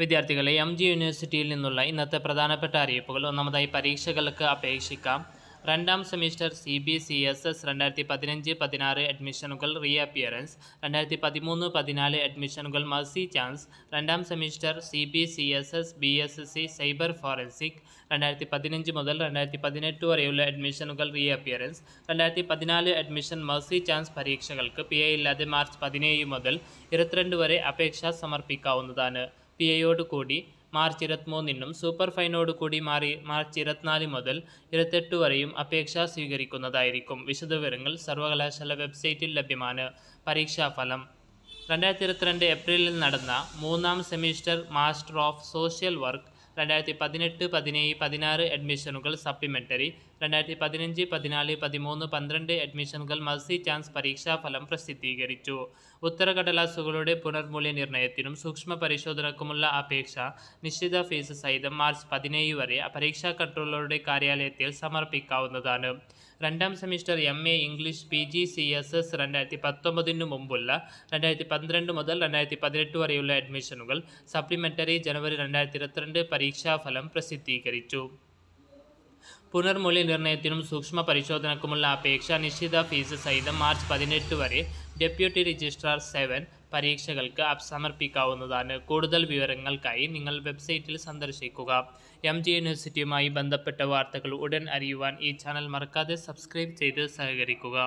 വിദ്യാർത്ഥികളെ M G യൂണിവേഴ്സിറ്റിയിൽ നിന്നുള്ള ഇന്നത്തെ പ്രധാനപ്പെട്ട അറിയിപ്പുകൾ ഒന്നാമതായി പരീക്ഷകൾക്ക് അപേക്ഷിക്കാം രണ്ടാം semester C B C S S രണ്ടായിരത്തി പതിനഞ്ച് പതിനാറ് അഡ്മിഷനുകൾ റീ അപ്പിയറൻസ് രണ്ടായിരത്തി പതിമൂന്ന് പതിനാല് അഡ്മിഷനുകൾ മസി ചാൻസ് രണ്ടാം semester C B C S S B S S C cyber forensic രണ്ടായിരത്തി പതിനഞ്ച് മുതൽ രണ്ടായിരത്തി പതിനെട്ട് വരെയുള്ള അഡ്മിഷനുകൾ റീ അപ്പിയറൻസ് രണ്ടായിരത്തി പതിനാല് അഡ്മിഷൻ മസി ചാൻസ് പരീക്ഷകൾക്ക് പി എ ഇല്ലാതെ മാർച്ച് പതിനേഴ് മുതൽ ഇരുപത്തിരണ്ട് വരെ അപേക്ഷ സമർപ്പിക്കാവുന്നതാണ് പി കൂടി മാർച്ച് ഇരുപത്തിമൂന്നിനും സൂപ്പർ ഫൈനോട് കൂടി മാറി മാർച്ച് ഇരുപത്തിനാല് മുതൽ ഇരുപത്തെട്ട് വരെയും അപേക്ഷ സ്വീകരിക്കുന്നതായിരിക്കും വിശദവിവരങ്ങൾ സർവകലാശാല വെബ്സൈറ്റിൽ ലഭ്യമാണ് പരീക്ഷാഫലം രണ്ടായിരത്തി ഇരുപത്തിരണ്ട് ഏപ്രിലിൽ നടന്ന മൂന്നാം semester master of social work രണ്ടായിരത്തി പതിനെട്ട് പതിനേഴ് പതിനാറ് അഡ്മിഷനുകൾ സപ്ലിമെൻ്ററി രണ്ടായിരത്തി പതിനഞ്ച് പതിനാല് പതിമൂന്ന് പന്ത്രണ്ട് അഡ്മിഷനുകൾ മൾസി ചാൻസ് പരീക്ഷാഫലം പ്രസിദ്ധീകരിച്ചു ഉത്തരകടലാസുകളുടെ പുനർമൂല്യനിർണ്ണയത്തിനും സൂക്ഷ്മ പരിശോധനക്കുമുള്ള അപേക്ഷ നിശ്ചിത ഫീസ് സഹിതം മാർച്ച് പതിനേഴ് വരെ പരീക്ഷാ കൺട്രോളറുടെ കാര്യാലയത്തിൽ സമർപ്പിക്കാവുന്നതാണ് രണ്ടാം semester M A English P G C S S രണ്ടായിരത്തി പത്തൊമ്പതിനു മുമ്പുള്ള രണ്ടായിരത്തി പന്ത്രണ്ട് മുതൽ രണ്ടായിരത്തി പതിനെട്ട് വരെയുള്ള അഡ്മിഷനുകൾ സപ്ലിമെൻ്ററി ജനുവരി രണ്ടായിരത്തി ഇരുപത്തിരണ്ട് പരീക്ഷാഫലം പ്രസിദ്ധീകരിച്ചു പുനർമൂല്യനിർണ്ണയത്തിനും സൂക്ഷ്മ പരിശോധനക്കുമുള്ള അപേക്ഷ നിശ്ചിത ഫീസ് സഹിതം മാർച്ച് പതിനെട്ട് വരെ ഡെപ്യൂട്ടി രജിസ്ട്രാർ സെവൻ പരീക്ഷകൾക്ക് സമർപ്പിക്കാവുന്നതാണ് കൂടുതൽ വിവരങ്ങൾക്കായി നിങ്ങൾ വെബ്സൈറ്റിൽ സന്ദർശിക്കുക എം ജി യൂണിവേഴ്സിറ്റിയുമായി ബന്ധപ്പെട്ട വാർത്തകൾ ഉടൻ അറിയുവാൻ ഈ ചാനൽ മറക്കാതെ സബ്സ്ക്രൈബ് ചെയ്ത് സഹകരിക്കുക